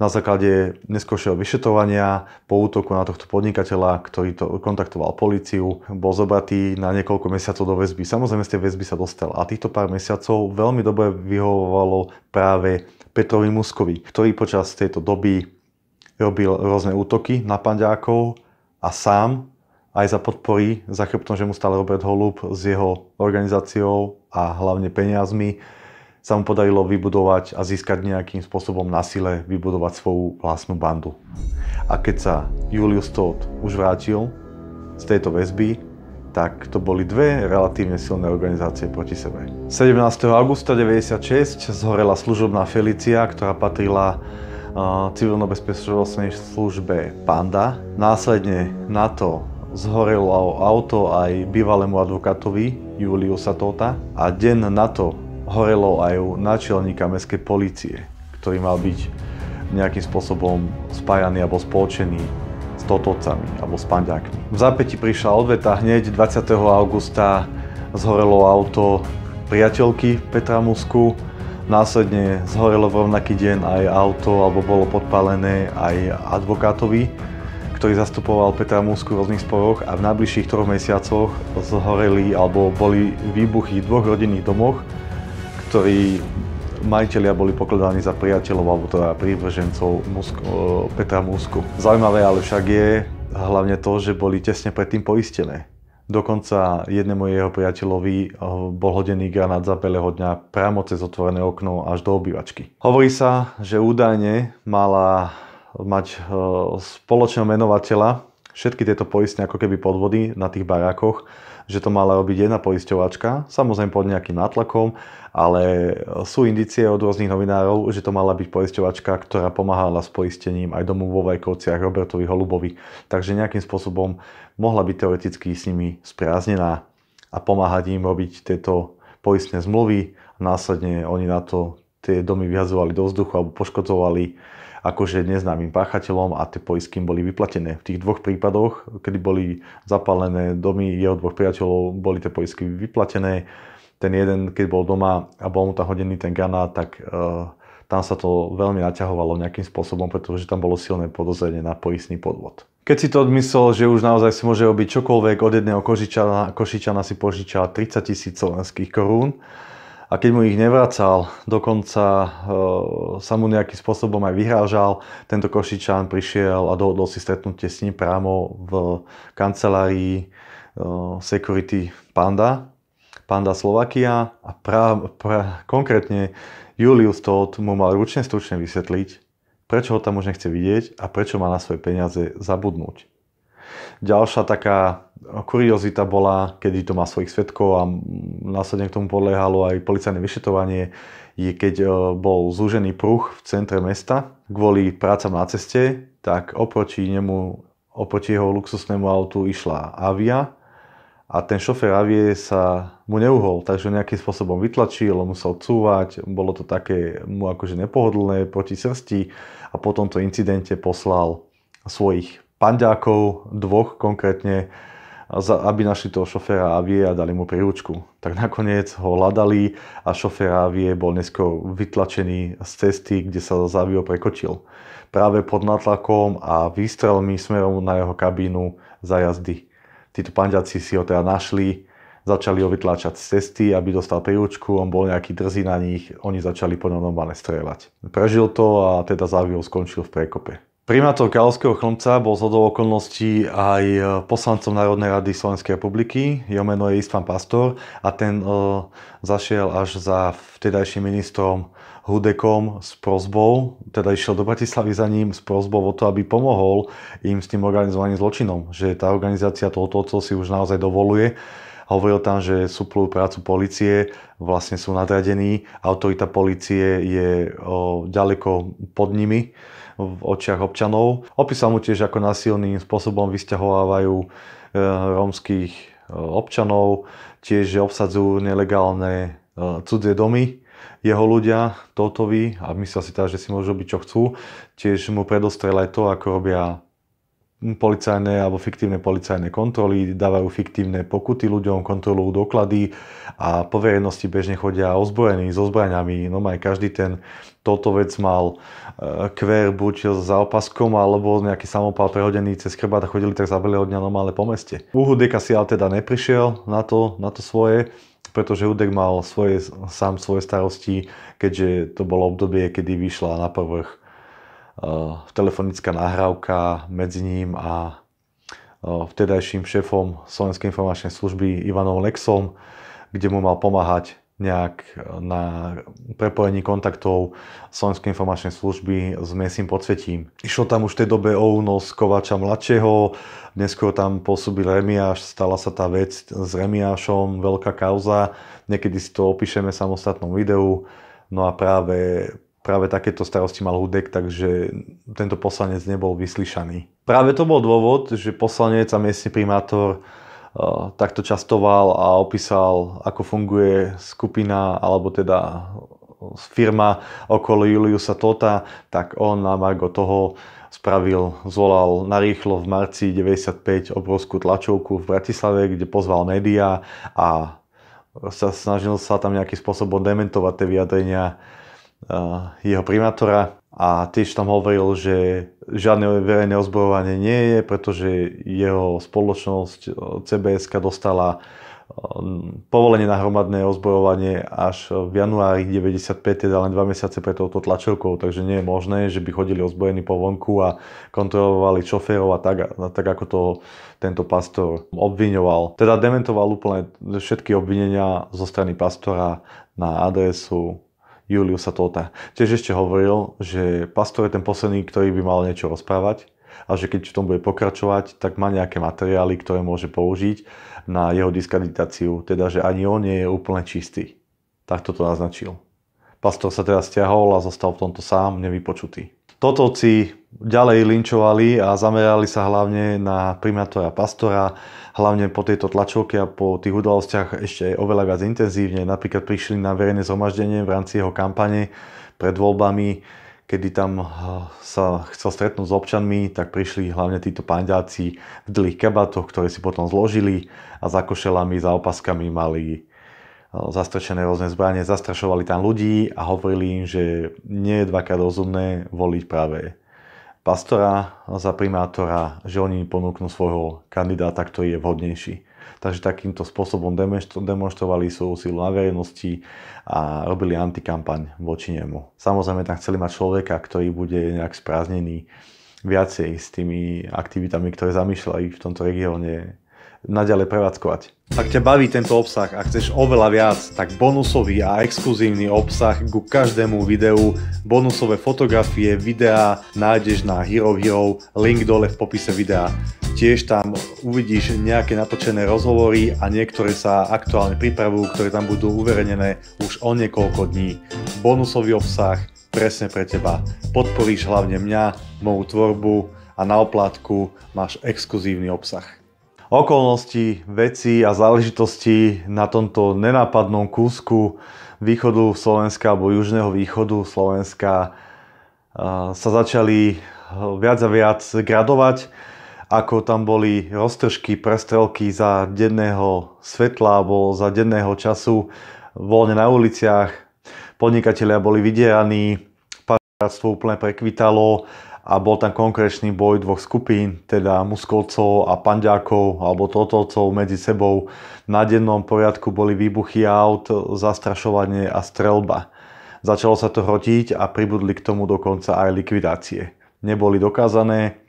A: Na základe neskôršieho vyšetrovania po útoku na tohto podnikateľa, ktorý to kontaktoval policiu, bol zobratý na niekoľko mesiacov do väzby. Samozrejme z tej väzby sa dostal a týchto pár mesiacov veľmi dobre vyhovovalo práve Petrovi Muskovi, ktorý počas tejto doby robil rôzne útoky na pandiákov a sám aj za podpory za chrbtom, že mu stále Robert Holub s jeho organizáciou a hlavne peniazmi sa mu podarilo vybudovať a získať nejakým spôsobom na sile vybudovať svoju vlastnú bandu. A keď sa Julius Todd už vrátil z tejto väzby, tak to boli dve relatívne silné organizácie proti sebe. 17. augusta 1996 zhorela služobná Felicia, ktorá patrila civilno-bezpečnostnej službe Panda. Následne na to zhorelo auto aj bývalému advokátovi Juliu Satóta a deň na to horelo aj u náčelníka mestskej policie, ktorý mal byť nejakým spôsobom spájaný alebo spolčený s totovcami alebo s panďákmi. V zápäti prišla odveta hneď 20. augusta zhorelo auto priateľky Petra Musku, následne zhorelo v rovnaký deň aj auto alebo bolo podpálené aj advokátovi ktorý zastupoval Petra Musku v rôznych sporoch a v najbližších troch mesiacoch zhoreli alebo boli výbuchy v dvoch rodinných domoch, ktorí majiteľia boli pokladaní za priateľov alebo teda prívržencov Musk, Petra Musku. Zaujímavé ale však je hlavne to, že boli tesne predtým poistené. Dokonca jednému jeho priateľovi bol hodený granát za belého dňa priamo cez otvorené okno až do obývačky. Hovorí sa, že údajne mala mať e, spoločného menovateľa všetky tieto poistne ako keby podvody na tých barákoch, že to mala robiť jedna poisťovačka, samozrejme pod nejakým nátlakom, ale sú indicie od rôznych novinárov, že to mala byť poisťovačka, ktorá pomáhala s poistením aj domu vo Vajkovciach Robertovi Holubovi. Takže nejakým spôsobom mohla byť teoreticky s nimi spriaznená a pomáhať im robiť tieto poistné zmluvy. Následne oni na to tie domy vyhazovali do vzduchu alebo poškodzovali akože neznámym páchateľom a tie poisky boli vyplatené. V tých dvoch prípadoch, kedy boli zapálené domy jeho dvoch priateľov, boli tie poisky vyplatené. Ten jeden, keď bol doma a bol mu tam hodený ten granát, tak e, tam sa to veľmi naťahovalo nejakým spôsobom, pretože tam bolo silné podozrenie na poistný podvod. Keď si to odmyslel, že už naozaj si môže robiť čokoľvek, od jedného košičana, košičana si požičal 30 tisíc slovenských korún a keď mu ich nevracal, dokonca e, sa mu nejakým spôsobom aj vyhrážal, tento Košičan prišiel a dohodol si stretnutie s ním priamo v kancelárii e, Security Panda, Panda Slovakia a pra, pra, konkrétne Julius Todd mu mal ručne stručne vysvetliť, prečo ho tam už nechce vidieť a prečo má na svoje peniaze zabudnúť. Ďalšia taká No, kuriozita bola, kedy to má svojich svetkov a následne k tomu podliehalo aj policajné vyšetovanie, je keď e, bol zúžený pruh v centre mesta kvôli prácam na ceste, tak oproti nemu, oproti jeho luxusnému autu išla Avia a ten šofér Avie sa mu neuhol, takže nejakým spôsobom vytlačil, musel cúvať, bolo to také mu akože nepohodlné proti srsti a po tomto incidente poslal svojich pandákov, dvoch konkrétne, aby našli toho šoféra Avie a dali mu príručku. Tak nakoniec ho hľadali a šofér Avie bol neskôr vytlačený z cesty, kde sa za Avio prekočil. Práve pod natlakom a výstrelmi smerom na jeho kabínu za jazdy. Títo pandiaci si ho teda našli, začali ho vytláčať z cesty, aby dostal príručku, on bol nejaký drzý na nich, oni začali po normálne strieľať. Prežil to a teda Zavio skončil v prekope. Primátor Kráľovského chlmca bol z okolností aj e, poslancom Národnej rady Slovenskej republiky. Jeho meno je Istvan Pastor a ten e, zašiel až za vtedajším ministrom Hudekom s prozbou, teda išiel do Bratislavy za ním s prozbou o to, aby pomohol im s tým organizovaným zločinom. Že tá organizácia tohoto otcov si už naozaj dovoluje hovoril tam, že súplujú prácu policie, vlastne sú nadradení, autorita policie je ďaleko pod nimi v očiach občanov. Opísal mu tiež, ako násilným spôsobom vysťahovávajú e, rómskych e, občanov, tiež obsadzujú nelegálne e, cudzie domy jeho ľudia, Totovi a myslel si teda, že si môžu robiť čo chcú. Tiež mu predostrel aj to, ako robia policajné alebo fiktívne policajné kontroly, dávajú fiktívne pokuty ľuďom, kontrolujú doklady a po verejnosti bežne chodia ozbrojení so zbraniami. No aj každý ten toto vec mal e, kver buď s záopaskom alebo nejaký samopal prehodený cez chrbát a chodili tak za od dňa normálne po meste. Hudeka si ale teda neprišiel na to, na to svoje, pretože Hudek mal svoje, sám svoje starosti, keďže to bolo obdobie, kedy vyšla na povrch Eh, telefonická nahrávka medzi ním a eh, vtedajším šéfom Slovenskej informačnej služby Ivanom Lexom, kde mu mal pomáhať nejak eh, na prepojení kontaktov Slovenskej informačnej služby s miestnym podsvetím. Išlo tam už v tej dobe o únos Kovača mladšieho, neskôr tam pôsobil Remiáš, stala sa tá vec s Remiášom, veľká kauza, niekedy si to opíšeme v samostatnom videu, no a práve práve takéto starosti mal Hudek, takže tento poslanec nebol vyslyšaný. Práve to bol dôvod, že poslanec a miestny primátor uh, takto častoval a opísal, ako funguje skupina alebo teda firma okolo Juliusa Tota, tak on na margo toho spravil, zvolal narýchlo v marci 95 obrovskú tlačovku v Bratislave, kde pozval médiá a sa snažil sa tam nejakým spôsobom dementovať tie vyjadrenia jeho primátora a tiež tam hovoril, že žiadne verejné ozbrojovanie nie je, pretože jeho spoločnosť e, CBSK dostala e, povolenie na hromadné ozbrojovanie až v januári 95, teda len dva mesiace pred touto tlačovkou, takže nie je možné, že by chodili ozbrojení po vonku a kontrolovali šoférov a tak, a tak ako to tento pastor obviňoval. Teda dementoval úplne všetky obvinenia zo strany pastora na adresu Juliusa Tota. Tiež ešte hovoril, že pastor je ten posledný, ktorý by mal niečo rozprávať a že keď v tom bude pokračovať, tak má nejaké materiály, ktoré môže použiť na jeho diskreditáciu, teda že ani on nie je úplne čistý. Takto to naznačil. Pastor sa teraz stiahol a zostal v tomto sám nevypočutý. Toto si ďalej linčovali a zamerali sa hlavne na primátora Pastora, hlavne po tejto tlačovke a po tých udalostiach ešte oveľa viac intenzívne. Napríklad prišli na verejné zhromaždenie v rámci jeho kampane pred voľbami, kedy tam eh, sa chcel stretnúť s občanmi, tak prišli hlavne títo pandáci v dlhých kabatoch, ktoré si potom zložili a za košelami, za opaskami mali eh, zastrčené rôzne zbranie, zastrašovali tam ľudí a hovorili im, že nie je dvakrát rozumné voliť práve pastora za primátora, že oni ponúknú svojho kandidáta, ktorý je vhodnejší. Takže takýmto spôsobom demonstrovali svoju silu na verejnosti a robili antikampaň voči nemu. Samozrejme tam chceli mať človeka, ktorý bude nejak spráznený viacej s tými aktivitami, ktoré zamýšľali v tomto regióne naďalej prevádzkovať. Ak ťa baví tento obsah a chceš oveľa viac, tak bonusový a exkluzívny obsah ku každému videu, bonusové fotografie, videá nájdeš na Hero Hero, link dole v popise videa. Tiež tam uvidíš nejaké natočené rozhovory a niektoré sa aktuálne pripravujú, ktoré tam budú uverejnené už o niekoľko dní. Bonusový obsah presne pre teba. Podporíš hlavne mňa, moju tvorbu a na oplátku máš exkluzívny obsah okolnosti, veci a záležitosti na tomto nenápadnom kúsku východu Slovenska alebo južného východu Slovenska eh, sa začali eh, viac a viac gradovať, ako tam boli roztržky, prestrelky za denného svetla alebo za denného času voľne na uliciach. Podnikatelia boli vydieraní, paráctvo úplne prekvitalo a bol tam konkrétny boj dvoch skupín, teda Muskolcov a Pandiákov alebo totolcov medzi sebou. Na dennom poriadku boli výbuchy aut, zastrašovanie a strelba. Začalo sa to hrotiť a pribudli k tomu dokonca aj likvidácie. Neboli dokázané,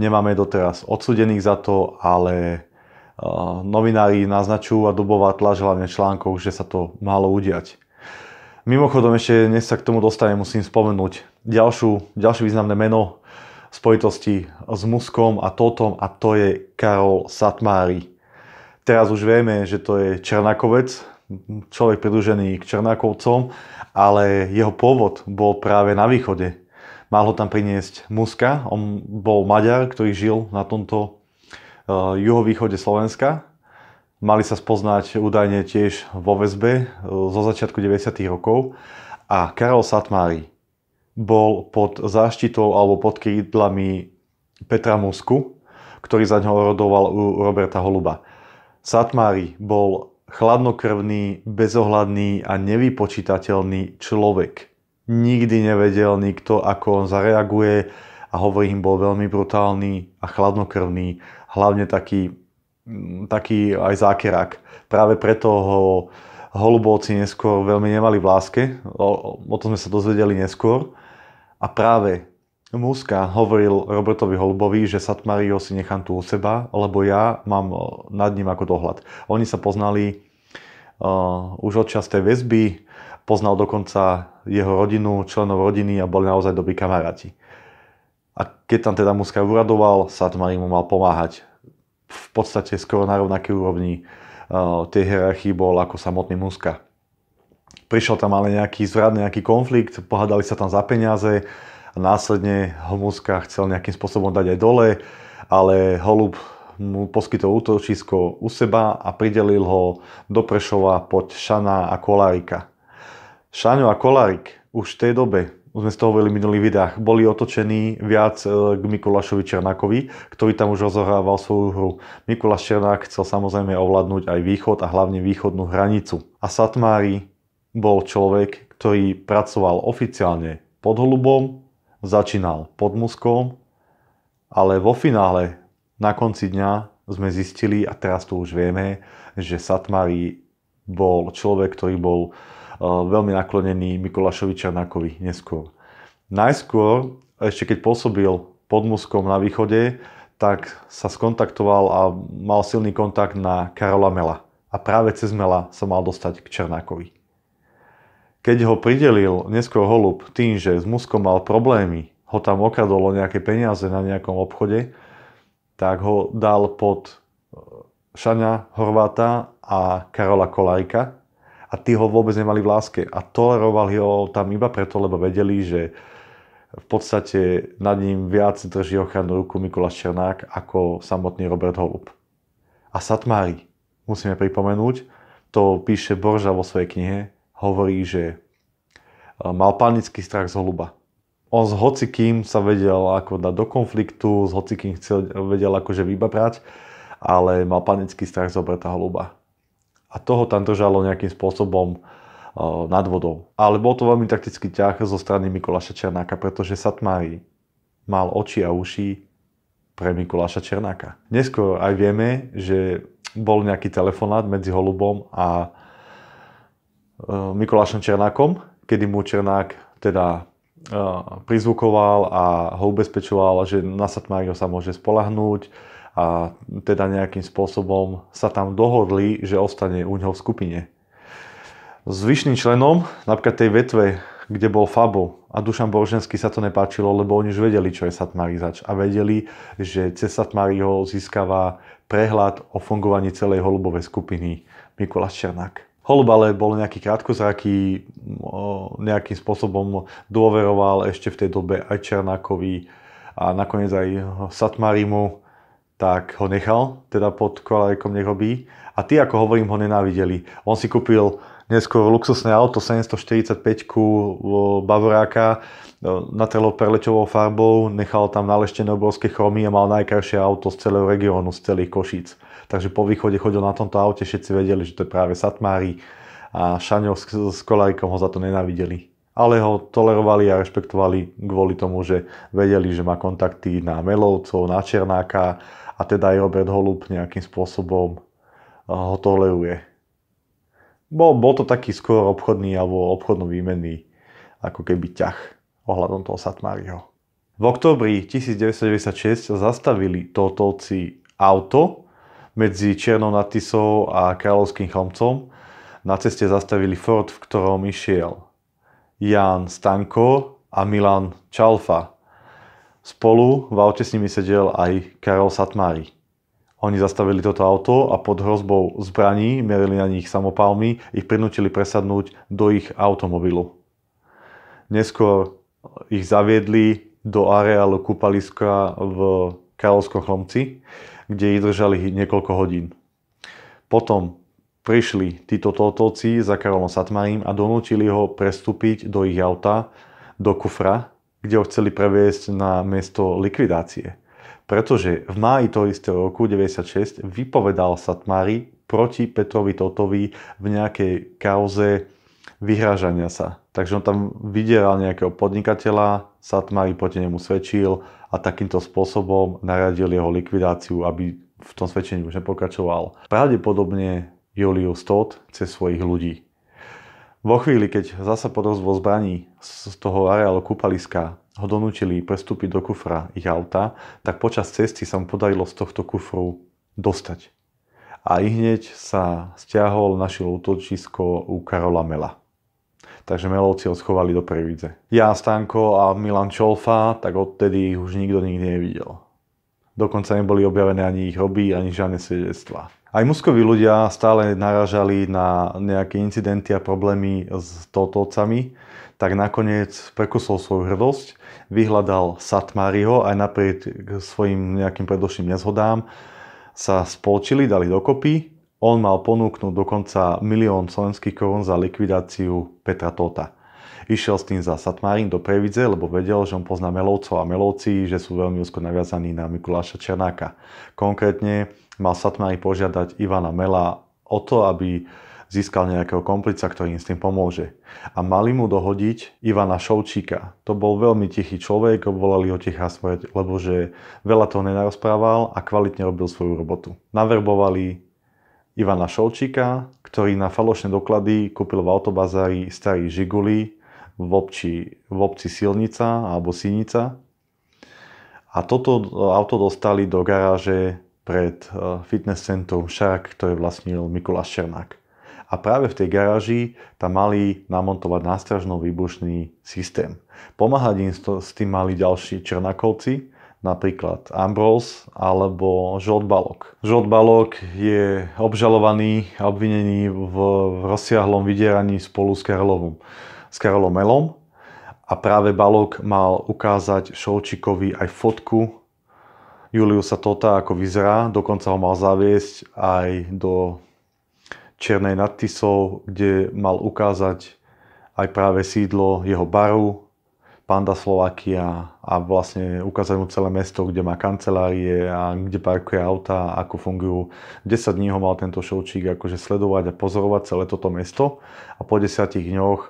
A: nemáme doteraz odsudených za to, ale eh, novinári naznačujú a dobová tlač hlavne článkov, že sa to malo udiať. Mimochodom ešte, dnes sa k tomu dostane, musím spomenúť ďalšiu, ďalšie významné meno v spojitosti s Muskom a Totom a to je Karol Satmári. Teraz už vieme, že to je Černakovec, človek pridružený k Černákovcom, ale jeho pôvod bol práve na východe. Mal ho tam priniesť Muska, on bol Maďar, ktorý žil na tomto eh, juhovýchode Slovenska Mali sa spoznať údajne tiež vo väzbe e, zo začiatku 90. rokov a Karol Satmári bol pod záštitou alebo pod krídlami Petra Musku, ktorý za ňo rodoval u Roberta Holuba. Satmári bol chladnokrvný, bezohľadný a nevypočítateľný človek. Nikdy nevedel nikto, ako on zareaguje a hovorím, bol veľmi brutálny a chladnokrvný, hlavne taký Mm, taký aj zákerák. Práve preto ho holubovci neskôr veľmi nemali v láske, o, o tom sme sa dozvedeli neskôr. A práve Muska hovoril Robertovi Holubovi, že Satmario si nechám tu u seba, lebo ja mám e, nad ním ako dohľad. Oni sa poznali uh, už od častej väzby, poznal dokonca jeho rodinu, členov rodiny a boli naozaj dobrí kamaráti. A keď tam teda Muska uradoval, Satmari mu mal pomáhať v podstate skoro na rovnaké úrovni eh, tej hierarchii bol ako samotný Muska. Prišiel tam ale nejaký zvrat, nejaký konflikt, pohádali sa tam za peniaze a následne ho Muska chcel nejakým spôsobom dať aj dole, ale Holub mu poskytol útočisko u seba a pridelil ho do Prešova pod Šana a Kolárika. Šaňo a Kolárik už v tej dobe už sme z toho hovorili v minulých videách, boli otočení viac e, k Mikulášovi Černákovi, ktorý tam už rozohrával svoju hru. Mikuláš Černák chcel samozrejme ovládnuť aj východ a hlavne východnú hranicu. A Satmári bol človek, ktorý pracoval oficiálne pod holubom, začínal pod muskom, ale vo finále, na konci dňa, sme zistili, a teraz to už vieme, že Satmári bol človek, ktorý bol veľmi naklonený Mikulášovi Čarnákovi neskôr. Najskôr, ešte keď pôsobil pod Muskom na východe, tak sa skontaktoval a mal silný kontakt na Karola Mela. A práve cez Mela sa mal dostať k Černákovi. Keď ho pridelil neskôr Holub tým, že s Muskom mal problémy, ho tam o nejaké peniaze na nejakom obchode, tak ho dal pod e, Šaňa Horváta a Karola Kolajka, a tí ho vôbec nemali v láske. A tolerovali ho tam iba preto, lebo vedeli, že v podstate nad ním viac drží ochranu ruku Mikuláš Černák ako samotný Robert Holub. A Satmári, musíme pripomenúť, to píše Borža vo svojej knihe, hovorí, že e, mal panický strach z holuba. On s hocikým sa vedel ako dať do konfliktu, s hocikým chcel, vedel akože vybabrať, ale mal panický strach z Roberta Holuba a toho tam držalo nejakým spôsobom uh, nad vodou. Ale bol to veľmi taktický ťah zo strany Mikuláša Černáka, pretože Satmári mal oči a uši pre Mikuláša Černáka. Neskôr aj vieme, že bol nejaký telefonát medzi Holubom a uh, Mikulášom Černákom, kedy mu Černák teda uh, prizvukoval a ho ubezpečoval, že na Satmáriho sa môže spolahnúť, a teda nejakým spôsobom sa tam dohodli, že ostane u ňoho v skupine. Zvyšným členom, napríklad tej vetve, kde bol Fabo a Dušan Boženský sa to nepáčilo, lebo oni už vedeli, čo je Satmári zač a vedeli, že cez Satmári ho získava prehľad o fungovaní celej holubovej skupiny Mikuláš Černák. Holub ale bol nejaký krátkozraký, no, nejakým spôsobom dôveroval ešte v tej dobe aj Černákovi a nakoniec aj Satmarimu tak ho nechal, teda pod kolajkom nech ho A tí, ako hovorím, ho nenávideli. On si kúpil neskôr luxusné auto 745 Bavoráka, natrelo perlečovou farbou, nechal tam naleštené obrovské chromy a mal najkrajšie auto z celého regiónu, z celých Košíc. Takže po východe chodil na tomto aute, všetci vedeli, že to je práve Satmári a Šaňov s Kolajkom ho za to nenávideli ale ho tolerovali a rešpektovali kvôli tomu, že vedeli, že má kontakty na Melovcov, na Černáka, a teda aj Robert Holub nejakým spôsobom eh, ho toleruje. Bol, bol to taký skôr obchodný alebo obchodno výmenný ako keby ťah ohľadom toho Satmariho. V oktobri 1996 zastavili Totovci auto medzi Černou Natisou a Kráľovským chlomcom. Na ceste zastavili Ford, v ktorom išiel Jan Stanko a Milan Čalfa. Spolu v aute s nimi sedel aj Karol Satmári. Oni zastavili toto auto a pod hrozbou zbraní merili na nich samopalmy, ich prinútili presadnúť do ich automobilu. Neskôr ich zaviedli do areálu kúpaliska v Karolskom chlomci, kde ich držali niekoľko hodín. Potom prišli títo totovci za Karolom Satmarim a donútili ho prestúpiť do ich auta, do kufra, kde ho chceli previesť na miesto likvidácie. Pretože v máji toho istého roku 96 vypovedal sa Tmari proti Petrovi Totovi v nejakej kauze vyhrážania sa. Takže on tam vydieral nejakého podnikateľa, Satmari proti nemu svedčil a takýmto spôsobom naradil jeho likvidáciu, aby v tom svedčení už nepokračoval. Pravdepodobne Julius Todd cez svojich ľudí. Vo chvíli, keď zasa pod rozvoz zbraní z toho areálu kúpaliska ho donútili prestúpiť do kufra ich auta, tak počas cesty sa mu podarilo z tohto kufru dostať. A i hneď sa stiahol, našiel útočisko u Karola Mela. Takže Melovci ho schovali do Previdze. Ja, Stanko a Milan Čolfa, tak odtedy ich už nikto nikdy nevidel. Dokonca neboli objavené ani ich roby, ani žiadne svedectvá. Aj muskoví ľudia stále naražali na nejaké incidenty a problémy s totovcami, tak nakoniec prekusol svoju hrdosť, vyhľadal Satmáriho aj napriek svojim nejakým predošlým nezhodám, sa spolčili, dali dokopy. On mal ponúknuť dokonca milión slovenských korún za likvidáciu Petra Tota. Išiel s tým za Satmárin do Previdze, lebo vedel, že on pozná Melovcov a Melovci, že sú veľmi úzko naviazaní na Mikuláša Černáka. Konkrétne mal Satmari požiadať Ivana Mela o to, aby získal nejakého komplica, ktorý im s tým pomôže. A mali mu dohodiť Ivana Šovčíka. To bol veľmi tichý človek, obvolali ho tichá svoje, lebo že veľa toho nenarozprával a kvalitne robil svoju robotu. Naverbovali Ivana Šovčíka, ktorý na falošné doklady kúpil v autobazári starý Žiguli v obci, v obci Silnica alebo Sinica. A toto auto dostali do garáže pred eh, fitness centrom Šarak, ktoré vlastnil Mikuláš Černák. A práve v tej garáži tam mali namontovať nástražno-výbušný systém. Pomáhať im s tým mali ďalší Černákovci, napríklad Ambrose alebo Žolt Balok. Žolt Balok je obžalovaný a obvinený v rozsiahlom vydieraní spolu s Karolovom, s Karolom Melom a práve Balok mal ukázať Šolčíkovi aj fotku Juliusa Tota, ako vyzerá. Dokonca ho mal zaviesť aj do Černej nad Tisou, kde mal ukázať aj práve sídlo jeho baru, Panda Slovakia a vlastne ukázať mu celé mesto, kde má kancelárie a kde parkuje auta, ako fungujú. 10 dní ho mal tento šoučík akože sledovať a pozorovať celé toto mesto a po 10 dňoch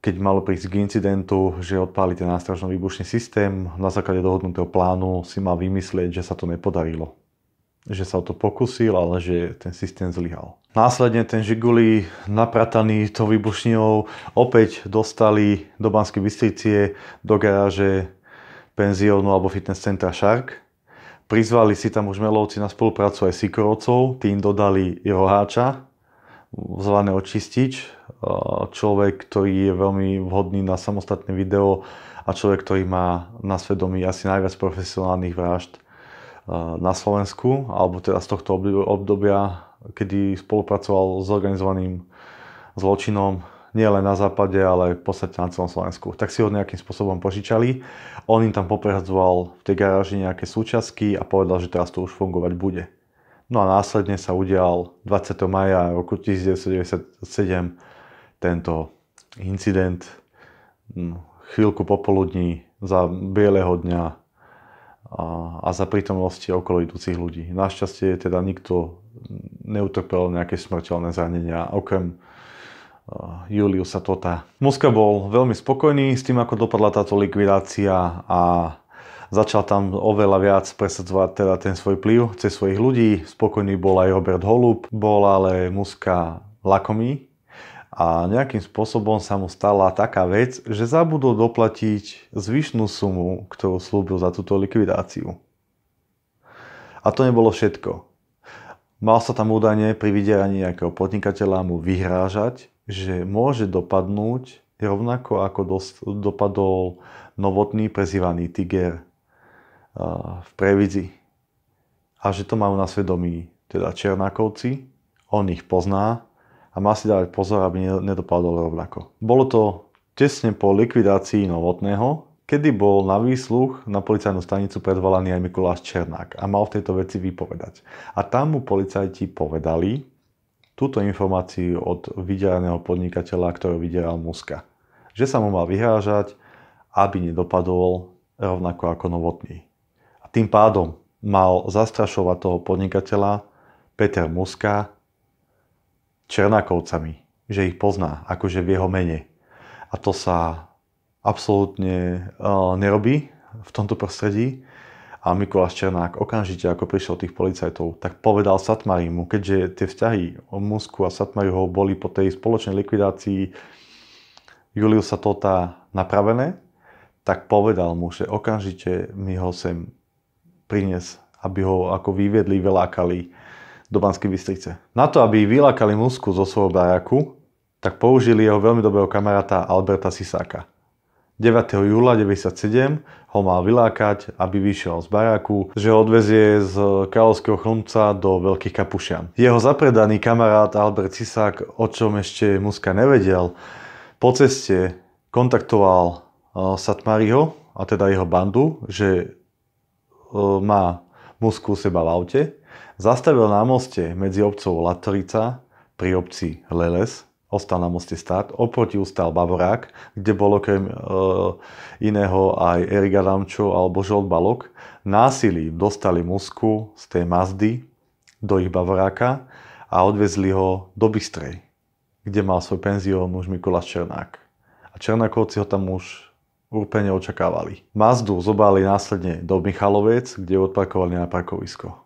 A: keď malo prísť k incidentu, že odpáli ten nástražný výbušný systém, na základe dohodnutého plánu si mal vymyslieť, že sa to nepodarilo. Že sa o to pokusil, ale že ten systém zlyhal. Následne ten Žiguli naprataný to výbušňou opäť dostali do Banskej Bystricie do garáže penziónu alebo fitness centra Shark. Prizvali si tam už melovci na spoluprácu aj Sikorovcov, tým dodali roháča, zvané očistič, e, človek, ktorý je veľmi vhodný na samostatné video a človek, ktorý má na svedomí asi najviac profesionálnych vražd e, na Slovensku, alebo teda z tohto obdobia, kedy spolupracoval s organizovaným zločinom nielen na západe, ale v podstate na celom Slovensku. Tak si ho nejakým spôsobom požičali. On im tam poprehadzoval v tej garáži nejaké súčasky a povedal, že teraz to už fungovať bude. No a následne sa udial 20. maja roku 1997 tento incident. Mm, chvíľku popoludní za bieleho dňa a, za prítomnosti okolo idúcich ľudí. Našťastie teda nikto neutrpel nejaké smrteľné zranenia, okrem Juliusa Tota. Muska bol veľmi spokojný s tým, ako dopadla táto likvidácia a Začal tam oveľa viac presadzovať teda ten svoj pliv cez svojich ľudí. Spokojný bol aj Robert Holub, bol ale Muska lakomý a nejakým spôsobom sa mu stala taká vec, že zabudol doplatiť zvyšnú sumu, ktorú slúbil za túto likvidáciu. A to nebolo všetko. Mal sa tam údajne pri vydieraní nejakého podnikateľa mu vyhrážať, že môže dopadnúť rovnako ako dost, dopadol novotný prezývaný Tiger v Previdzi. A že to majú na svedomí teda Černákovci, on ich pozná a má si dávať pozor, aby nedopadol rovnako. Bolo to tesne po likvidácii Novotného, kedy bol na výsluch na policajnú stanicu predvolaný aj Mikuláš Černák a mal v tejto veci vypovedať. A tam mu policajti povedali túto informáciu od vydieraného podnikateľa, ktorého vydieral Muska. Že sa mu mal vyhrážať, aby nedopadol rovnako ako Novotný tým pádom mal zastrašovať toho podnikateľa Peter Muska Černákovcami, že ich pozná, akože v jeho mene. A to sa absolútne e, nerobí v tomto prostredí. A Mikuláš Černák okamžite, ako prišiel tých policajtov, tak povedal Satmarimu, keďže tie vzťahy Musku a Satmariho boli po tej spoločnej likvidácii Juliusa Tota napravené, tak povedal mu, že okamžite mi ho sem prinies, aby ho ako vyvedli vylákali do Banskej Bystrice. Na to, aby vylákali Musku zo svojho baraku, tak použili jeho veľmi dobrého kamaráta Alberta Sisáka. 9. júla 97 ho mal vylákať, aby vyšiel z baráku, že ho odvezie z Kráľovského chlumca do Veľkých Kapušian. Jeho zapredaný kamarát Albert Sisák, o čom ešte Muska nevedel, po ceste kontaktoval eh, Satmariho, a teda jeho bandu, že má Moskvu seba v aute, zastavil na moste medzi obcov Latorica pri obci Leles, ostal na moste stát, oproti ustal Bavorák, kde bol okrem e, iného aj Erik Adamčo alebo Žolt Balok. Násilí dostali Musku z tej Mazdy do ich Bavoráka a odvezli ho do Bystrej, kde mal svoj penzión už Mikuláš Černák. A Černákovci ho tam už úplne očakávali. Mazdu zobali následne do Michalovec, kde odparkovali na parkovisko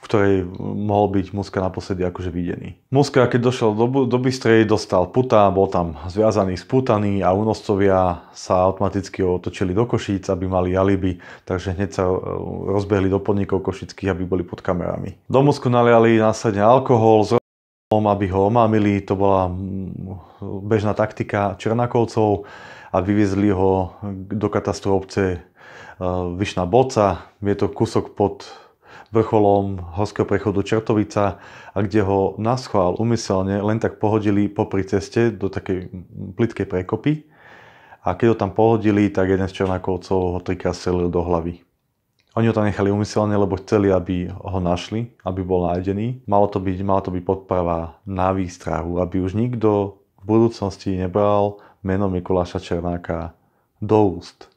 A: v ktorej mohol byť Muska naposledy akože videný. Muska, keď došiel do, do Bystrej, dostal puta, bol tam zviazaný, sputaný a únoscovia sa automaticky otočili do Košíc, aby mali alibi, takže hneď sa e, rozbehli do podnikov košických, aby boli pod kamerami. Do Musku naliali následne alkohol, z aby ho omámili, to bola mm, bežná taktika Černakovcov a vyviezli ho do katastru obce eh, Vyšná Boca. Je to kúsok pod vrcholom horského prechodu Čertovica a kde ho naschvál umyselne len tak pohodili popri ceste do takej plitkej prekopy. A keď ho tam pohodili, tak jeden z Černákovcov ho trikrát strelil do hlavy. Oni ho tam nechali umyselne, lebo chceli, aby ho našli, aby bol nájdený. Malo to byť, mala to byť podprava na výstrahu, aby už nikto v budúcnosti nebral meno Mikuláša Černáka do úst.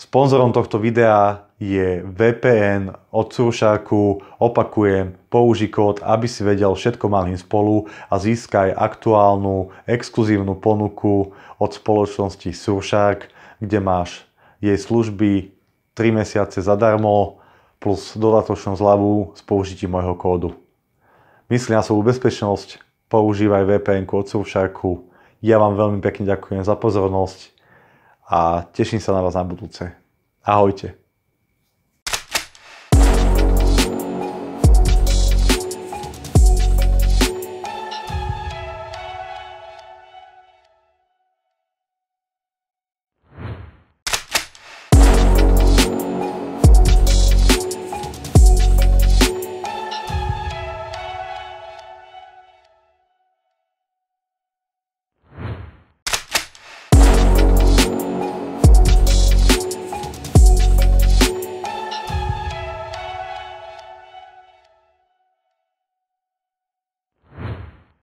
A: Sponzorom tohto videa je VPN od Suršáku. Opakujem, použij kód, aby si vedel všetko malým spolu a získaj aktuálnu, exkluzívnu ponuku od spoločnosti Suršák, kde máš jej služby 3 mesiace zadarmo plus dodatočnú zľavu s použitím môjho kódu. Myslím na svoju bezpečnosť, používaj VPN kód Suršáku ja vám veľmi pekne ďakujem za pozornosť a teším sa na vás na budúce. Ahojte.